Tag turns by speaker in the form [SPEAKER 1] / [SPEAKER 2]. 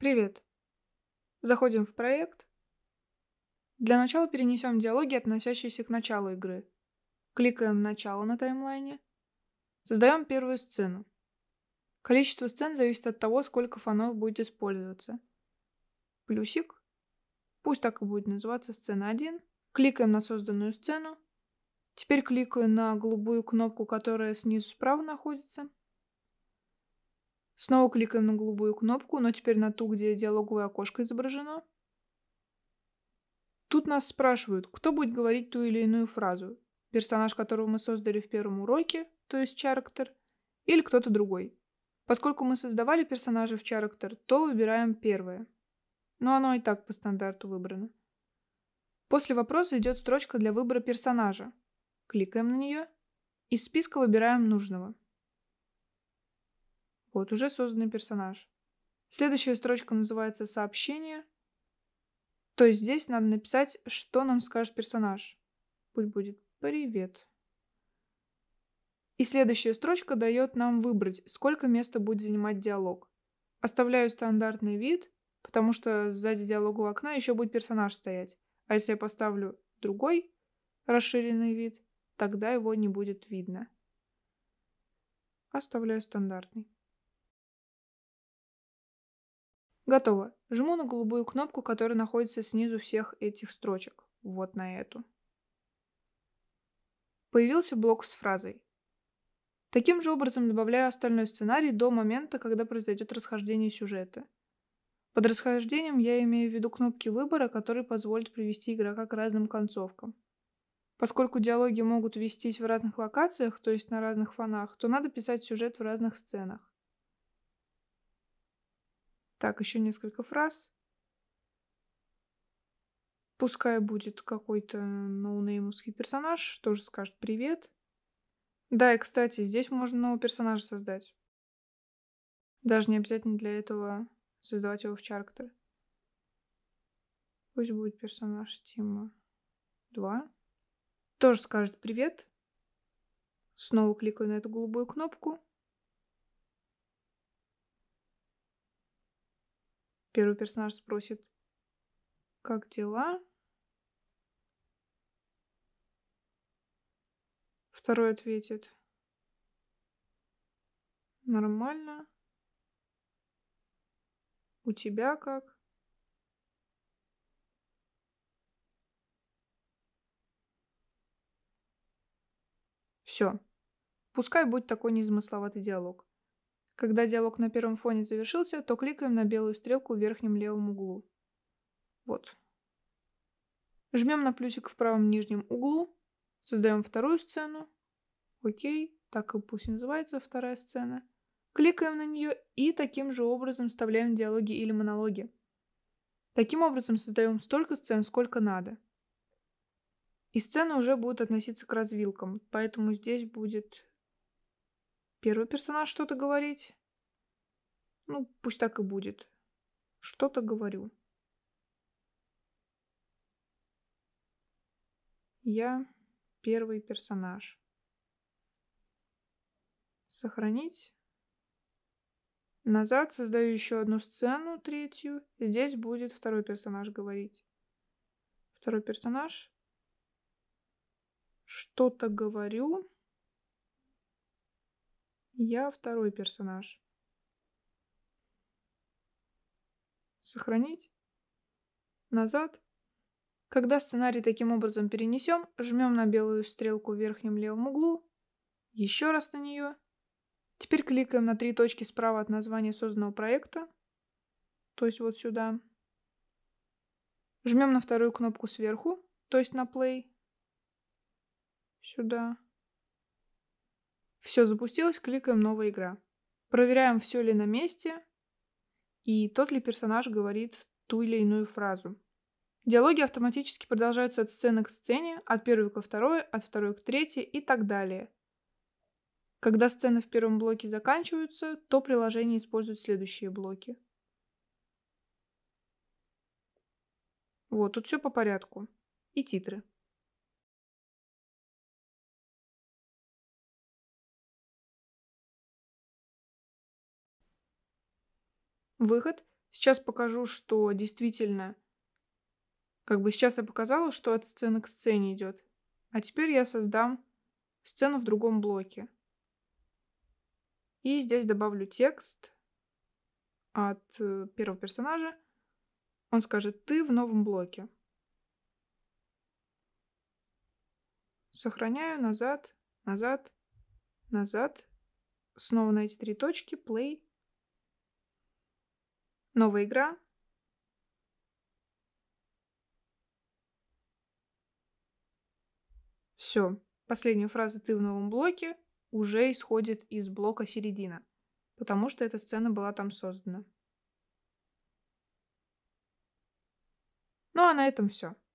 [SPEAKER 1] Привет. Заходим в проект. Для начала перенесем диалоги, относящиеся к началу игры. Кликаем «Начало» на таймлайне. Создаем первую сцену. Количество сцен зависит от того, сколько фонов будет использоваться. Плюсик. Пусть так и будет называться сцена 1. Кликаем на созданную сцену. Теперь кликаю на голубую кнопку, которая снизу справа находится. Снова кликаем на голубую кнопку, но теперь на ту, где диалоговое окошко изображено. Тут нас спрашивают, кто будет говорить ту или иную фразу. Персонаж, которого мы создали в первом уроке, то есть Character, или кто-то другой. Поскольку мы создавали персонажа в Character, то выбираем первое. Но оно и так по стандарту выбрано. После вопроса идет строчка для выбора персонажа. Кликаем на нее. Из списка выбираем нужного. Вот уже созданный персонаж. Следующая строчка называется «Сообщение». То есть здесь надо написать, что нам скажет персонаж. Пусть будет «Привет». И следующая строчка дает нам выбрать, сколько места будет занимать диалог. Оставляю стандартный вид, потому что сзади диалогового окна еще будет персонаж стоять. А если я поставлю другой расширенный вид, тогда его не будет видно. Оставляю стандартный. Готово. Жму на голубую кнопку, которая находится снизу всех этих строчек. Вот на эту. Появился блок с фразой. Таким же образом добавляю остальной сценарий до момента, когда произойдет расхождение сюжета. Под расхождением я имею в виду кнопки выбора, которые позволят привести игрока к разным концовкам. Поскольку диалоги могут вестись в разных локациях, то есть на разных фонах, то надо писать сюжет в разных сценах. Так, еще несколько фраз. Пускай будет какой-то ноунеймовский персонаж, тоже скажет привет. Да, и, кстати, здесь можно нового персонажа создать. Даже не обязательно для этого создавать его в чарктер. Пусть будет персонаж Тима 2. Тоже скажет привет. Снова кликаю на эту голубую кнопку. Первый персонаж спросит, как дела? Второй ответит, нормально. У тебя как? Все. Пускай будет такой незамысловатый диалог. Когда диалог на первом фоне завершился, то кликаем на белую стрелку в верхнем левом углу. Вот. Жмем на плюсик в правом нижнем углу, создаем вторую сцену. Окей, так и пусть называется вторая сцена. Кликаем на нее и таким же образом вставляем диалоги или монологи. Таким образом создаем столько сцен, сколько надо. И сцена уже будет относиться к развилкам, поэтому здесь будет Первый персонаж что-то говорить? Ну, пусть так и будет. Что-то говорю. Я первый персонаж. Сохранить. Назад создаю еще одну сцену, третью. Здесь будет второй персонаж говорить. Второй персонаж. Что-то говорю. Я второй персонаж. Сохранить. Назад. Когда сценарий таким образом перенесем, жмем на белую стрелку в верхнем левом углу, еще раз на нее. Теперь кликаем на три точки справа от названия созданного проекта, то есть вот сюда. Жмем на вторую кнопку сверху, то есть на play, сюда. Все запустилось, кликаем «Новая игра». Проверяем, все ли на месте и тот ли персонаж говорит ту или иную фразу. Диалоги автоматически продолжаются от сцены к сцене, от первой ко второй, от второй к третьей и так далее. Когда сцены в первом блоке заканчиваются, то приложение использует следующие блоки. Вот, тут все по порядку. И титры. выход. Сейчас покажу, что действительно... Как бы сейчас я показала, что от сцены к сцене идет. А теперь я создам сцену в другом блоке. И здесь добавлю текст от э, первого персонажа. Он скажет «ты» в новом блоке. Сохраняю назад, назад, назад. Снова на эти три точки. Play. Новая игра. Все. Последнюю фразу «ты в новом блоке» уже исходит из блока середина, потому что эта сцена была там создана. Ну а на этом все.